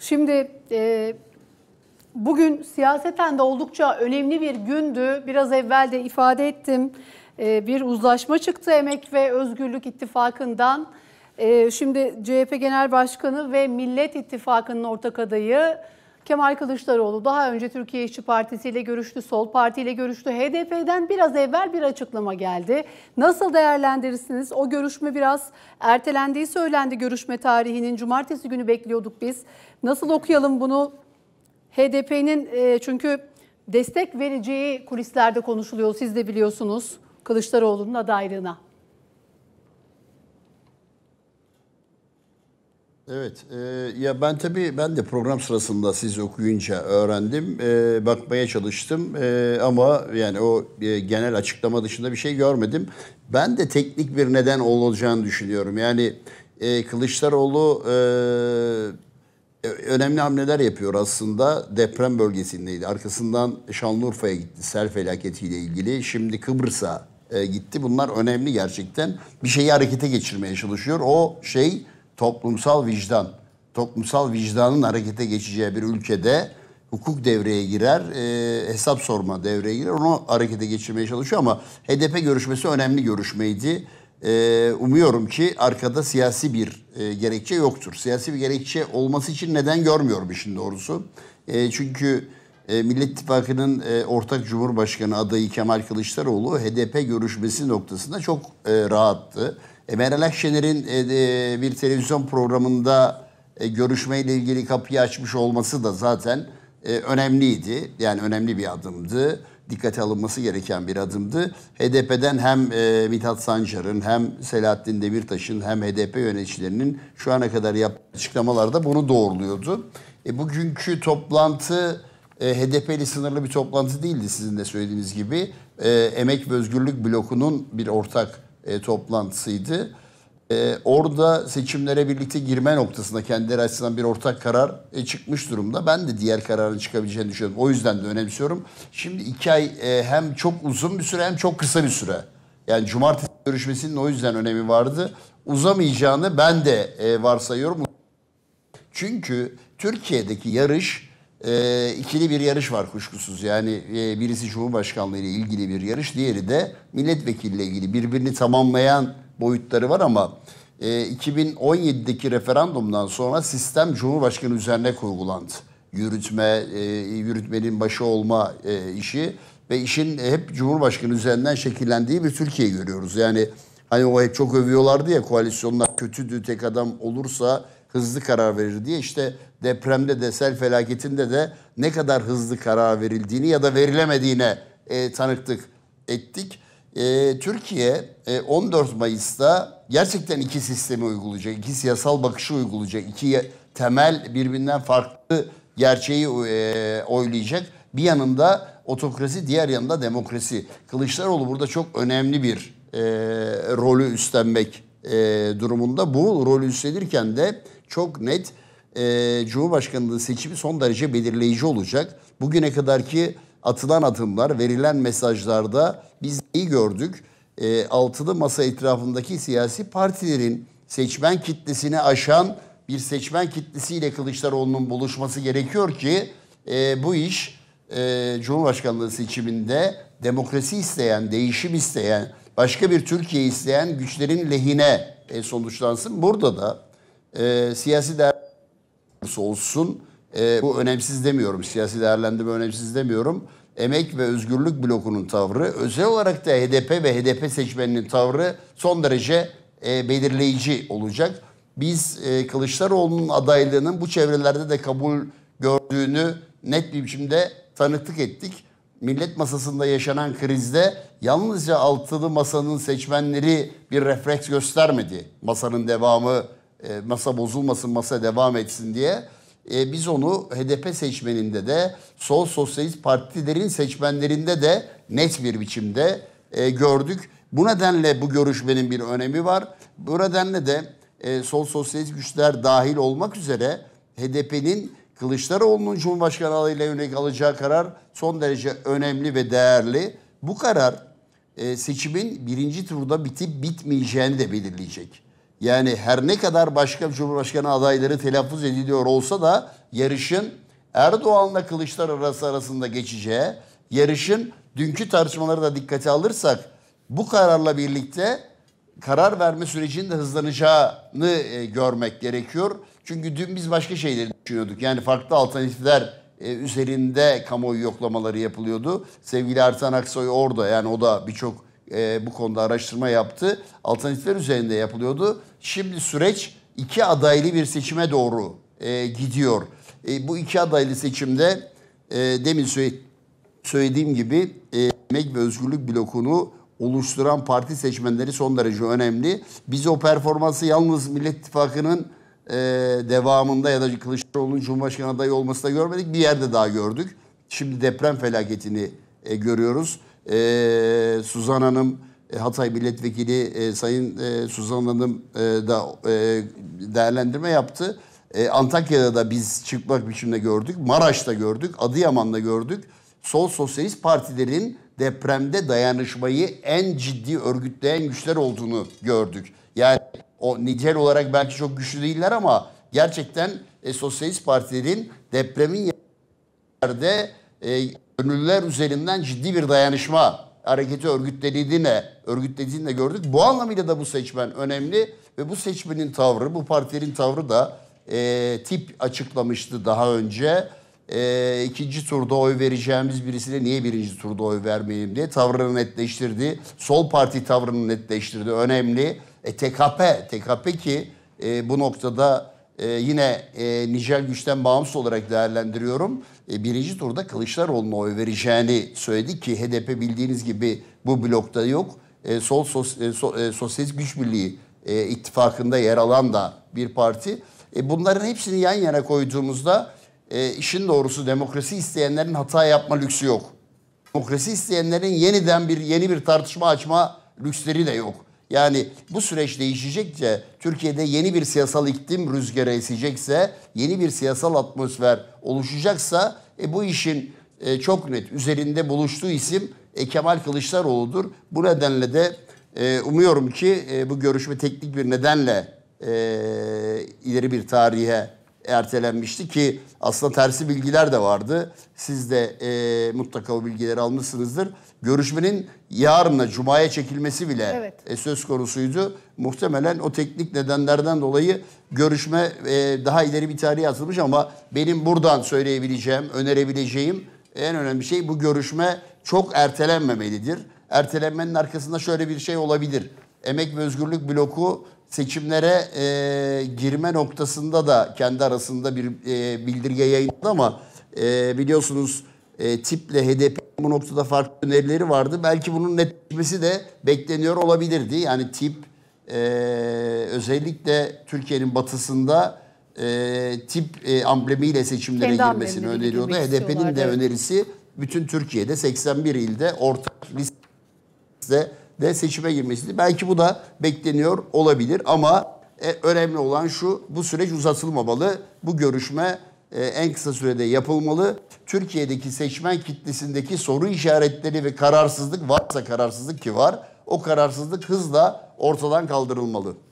Şimdi e, bugün siyaseten de oldukça önemli bir gündü. Biraz evvel de ifade ettim. E, bir uzlaşma çıktı Emek ve Özgürlük İttifakı'ndan. E, şimdi CHP Genel Başkanı ve Millet İttifakı'nın ortak adayı... Kemal Kılıçdaroğlu daha önce Türkiye İşçi Partisi ile görüştü, Sol Parti ile görüştü. HDP'den biraz evvel bir açıklama geldi. Nasıl değerlendirirsiniz? O görüşme biraz ertelendiği söylendi görüşme tarihinin. Cumartesi günü bekliyorduk biz. Nasıl okuyalım bunu? HDP'nin e, çünkü destek vereceği kulislerde konuşuluyor. Siz de biliyorsunuz Kılıçdaroğlu'nun adaylığına. Evet, e, ya ben tabii ben de program sırasında siz okuyunca öğrendim, e, bakmaya çalıştım e, ama yani o e, genel açıklama dışında bir şey görmedim. Ben de teknik bir neden olacağını düşünüyorum. Yani e, Kılıçdaroğlu e, önemli hamleler yapıyor aslında. Deprem bölgesindeydi, arkasından Şanlıurfa'ya gitti sel felaketiyle ilgili, şimdi Kıbrıs'a e, gitti. Bunlar önemli gerçekten. Bir şeyi harekete geçirmeye çalışıyor. O şey toplumsal vicdan, toplumsal vicdanın harekete geçeceği bir ülkede hukuk devreye girer, e, hesap sorma devreye girer. Onu harekete geçirmeye çalışıyor ama HDP görüşmesi önemli görüşmeydi. E, umuyorum ki arkada siyasi bir e, gerekçe yoktur. Siyasi bir gerekçe olması için neden görmüyorum işin doğrusu. E, çünkü e, Millet İttifakı'nın e, ortak Cumhurbaşkanı adayı Kemal Kılıçdaroğlu HDP görüşmesi noktasında çok e, rahattı. E, Meral Akşener'in e, bir televizyon programında e, görüşmeyle ilgili kapıyı açmış olması da zaten e, önemliydi. Yani önemli bir adımdı. Dikkate alınması gereken bir adımdı. HDP'den hem Mithat Sancar'ın hem Selahattin Demirtaş'ın hem HDP yöneticilerinin şu ana kadar yaptığı açıklamalarda bunu doğruluyordu. bugünkü toplantı HDP'li sınırlı bir toplantı değildi sizin de söylediğiniz gibi. Emek ve Özgürlük blokunun bir ortak e, toplantısıydı. E, orada seçimlere birlikte girme noktasında kendileri açısından bir ortak karar e, çıkmış durumda. Ben de diğer kararın çıkabileceğini düşünüyorum. O yüzden de önemsiyorum. Şimdi iki ay e, hem çok uzun bir süre hem çok kısa bir süre. Yani cumartesi görüşmesinin o yüzden önemi vardı. Uzamayacağını ben de e, varsayıyorum. Çünkü Türkiye'deki yarış e, ikili bir yarış var kuşkusuz. Yani e, birisi Cumhurbaşkanlığı ile ilgili bir yarış, diğeri de milletvekili ile ilgili. Birbirini tamamlayan boyutları var ama e, 2017'deki referandumdan sonra sistem Cumhurbaşkanı üzerine kurgulandı. Yürütme, e, yürütmenin başı olma e, işi ve işin hep Cumhurbaşkanı üzerinden şekillendiği bir Türkiye görüyoruz. Yani hani o hep çok övüyorlardı ya koalisyonlar kötüdü, tek adam olursa hızlı karar verir diye işte depremde de sel felaketinde de ne kadar hızlı karar verildiğini ya da verilemediğine e, tanıklık ettik. E, Türkiye e, 14 Mayıs'ta gerçekten iki sistemi uygulayacak, iki siyasal bakışı uygulayacak, iki temel birbirinden farklı gerçeği e, oylayacak. Bir yanında otokrasi, diğer yanında demokrasi. Kılıçdaroğlu burada çok önemli bir e, rolü üstlenmek e, durumunda. Bu rolü üstlenirken de çok net e, Cumhurbaşkanlığı seçimi son derece belirleyici olacak. Bugüne kadarki atılan adımlar, verilen mesajlarda biz iyi gördük. E, altılı masa etrafındaki siyasi partilerin seçmen kitlesini aşan bir seçmen kitlesiyle Kılıçdaroğlu'nun buluşması gerekiyor ki e, bu iş e, Cumhurbaşkanlığı seçiminde demokrasi isteyen, değişim isteyen, başka bir Türkiye isteyen güçlerin lehine e, sonuçlansın. Burada da e, siyasi değer olsun e, bu önemsiz demiyorum. Siyasi değerlendirme önemsiz demiyorum. Emek ve Özgürlük blokunun tavrı, özel olarak da HDP ve HDP seçmeninin tavrı son derece e, belirleyici olacak. Biz e, Kılıçdaroğlu'nun adaylığının bu çevrelerde de kabul gördüğünü net bir biçimde tanıklık ettik. Millet masasında yaşanan krizde yalnızca altılı masanın seçmenleri bir refleks göstermedi. Masanın devamı e, masa bozulmasın, masa devam etsin diye. E, biz onu HDP seçmeninde de, sol sosyalist partilerin seçmenlerinde de net bir biçimde e, gördük. Bu nedenle bu görüşmenin bir önemi var. Bu nedenle de e, sol sosyalist güçler dahil olmak üzere HDP'nin Kılıçdaroğlu'nun Cumhurbaşkanı adayıyla yönelik alacağı karar son derece önemli ve değerli. Bu karar e, seçimin birinci turda bitip bitmeyeceğini de belirleyecek. Yani her ne kadar başka Cumhurbaşkanı adayları telaffuz ediliyor olsa da yarışın Erdoğan'la Kılıçdaroğlu arasında geçeceği, yarışın dünkü tartışmaları da dikkate alırsak bu kararla birlikte karar verme sürecinin de hızlanacağını e, görmek gerekiyor. Çünkü dün biz başka şeyleri düşünüyorduk. Yani farklı alternatifler e, üzerinde kamuoyu yoklamaları yapılıyordu. Sevgili Ertan Aksoy orada yani o da birçok e, bu konuda araştırma yaptı. Alternatifler üzerinde yapılıyordu. Şimdi süreç iki adaylı bir seçime doğru e, gidiyor. E, bu iki adaylı seçimde e, demin söylediğim gibi e, emek ve özgürlük blokunu oluşturan parti seçmenleri son derece önemli. Biz o performansı yalnız Millet İttifakı'nın e, devamında ya da Kılıçdaroğlu'nun Cumhurbaşkanı adayı olmasında görmedik. Bir yerde daha gördük. Şimdi deprem felaketini e, görüyoruz e, Suzan Hanım e, Hatay Milletvekili e, Sayın e, Suzan Hanım e, da e, değerlendirme yaptı. E, Antakya'da da biz çıkmak biçimde gördük. Maraş'ta gördük. Adıyaman'da gördük. Sol sosyalist partilerin depremde dayanışmayı en ciddi örgütleyen güçler olduğunu gördük. Yani o nicel olarak belki çok güçlü değiller ama gerçekten e, sosyalist partilerin depremin yerde e, Gönüller üzerinden ciddi bir dayanışma hareketi örgütlediğini, örgütlediğini de gördük. Bu anlamıyla da bu seçmen önemli ve bu seçmenin tavrı, bu partilerin tavrı da e, tip açıklamıştı daha önce. E, ikinci turda oy vereceğimiz birisine niye birinci turda oy vermeyeyim diye tavrını netleştirdi. Sol parti tavrını netleştirdi. Önemli. E, TKP, TKP ki e, bu noktada e, yine e, nicel güçten bağımsız olarak değerlendiriyorum. E, birinci turda Kılıçdaroğlu'na oy vereceğini söyledi ki HDP bildiğiniz gibi bu blokta yok. E, sol sos, e, so, e, Sosyalist Güç Birliği e, ittifakında yer alan da bir parti. E, bunların hepsini yan yana koyduğumuzda e, işin doğrusu demokrasi isteyenlerin hata yapma lüksü yok. Demokrasi isteyenlerin yeniden bir yeni bir tartışma açma lüksleri de yok. Yani bu süreç değişecekçe Türkiye'de yeni bir siyasal iklim rüzgarı esecekse, yeni bir siyasal atmosfer oluşacaksa e, bu işin e, çok net üzerinde buluştuğu isim e, Kemal Kılıçdaroğlu'dur. Bu nedenle de e, umuyorum ki e, bu görüşme teknik bir nedenle e, ileri bir tarihe ertelenmişti ki aslında tersi bilgiler de vardı. Siz de e, mutlaka o bilgileri almışsınızdır görüşmenin yarına cumaya çekilmesi bile evet. e, söz konusuydu. Muhtemelen o teknik nedenlerden dolayı görüşme e, daha ileri bir tarihe atılmış ama benim buradan söyleyebileceğim, önerebileceğim en önemli şey bu görüşme çok ertelenmemelidir. Ertelenmenin arkasında şöyle bir şey olabilir. Emek ve Özgürlük bloku seçimlere e, girme noktasında da kendi arasında bir e, bildirge yayınladı ama e, biliyorsunuz e, tiple HDP bu noktada farklı önerileri vardı. Belki bunun netleşmesi de bekleniyor olabilirdi. Yani tip e, özellikle Türkiye'nin batısında e, tip e, amblemiyle seçimlere Kendi girmesini öneriyordu. HDP'nin de önerisi bütün Türkiye'de 81 ilde ortak liste de seçime girmesiydi. Belki bu da bekleniyor olabilir ama e, önemli olan şu bu süreç uzatılmamalı. Bu görüşme e, en kısa sürede yapılmalı. Türkiye'deki seçmen kitlesindeki soru işaretleri ve kararsızlık varsa kararsızlık ki var, o kararsızlık hızla ortadan kaldırılmalı.